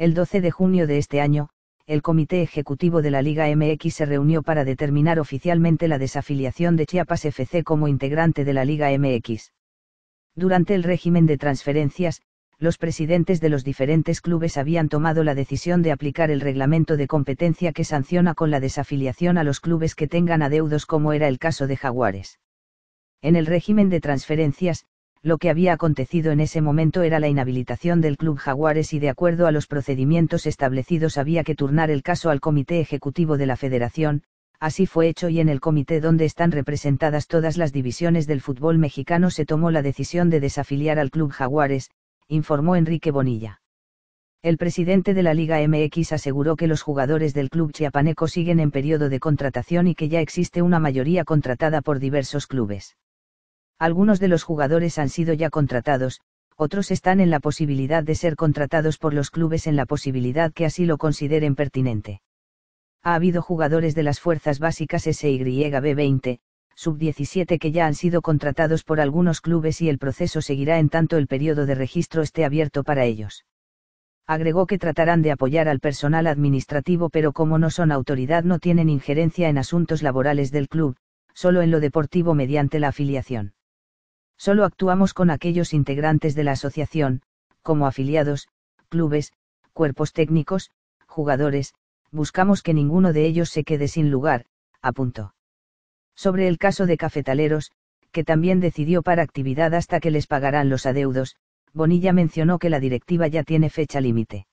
El 12 de junio de este año, el Comité Ejecutivo de la Liga MX se reunió para determinar oficialmente la desafiliación de Chiapas FC como integrante de la Liga MX. Durante el régimen de transferencias, los presidentes de los diferentes clubes habían tomado la decisión de aplicar el reglamento de competencia que sanciona con la desafiliación a los clubes que tengan adeudos como era el caso de Jaguares. En el régimen de transferencias, lo que había acontecido en ese momento era la inhabilitación del Club Jaguares y de acuerdo a los procedimientos establecidos había que turnar el caso al Comité Ejecutivo de la Federación, así fue hecho y en el comité donde están representadas todas las divisiones del fútbol mexicano se tomó la decisión de desafiliar al Club Jaguares, informó Enrique Bonilla. El presidente de la Liga MX aseguró que los jugadores del club chiapaneco siguen en periodo de contratación y que ya existe una mayoría contratada por diversos clubes. Algunos de los jugadores han sido ya contratados, otros están en la posibilidad de ser contratados por los clubes en la posibilidad que así lo consideren pertinente. Ha habido jugadores de las fuerzas básicas SYB20, sub-17 que ya han sido contratados por algunos clubes y el proceso seguirá en tanto el periodo de registro esté abierto para ellos. Agregó que tratarán de apoyar al personal administrativo pero como no son autoridad no tienen injerencia en asuntos laborales del club, solo en lo deportivo mediante la afiliación. Solo actuamos con aquellos integrantes de la asociación, como afiliados, clubes, cuerpos técnicos, jugadores, buscamos que ninguno de ellos se quede sin lugar, apuntó. Sobre el caso de cafetaleros, que también decidió para actividad hasta que les pagarán los adeudos, Bonilla mencionó que la directiva ya tiene fecha límite.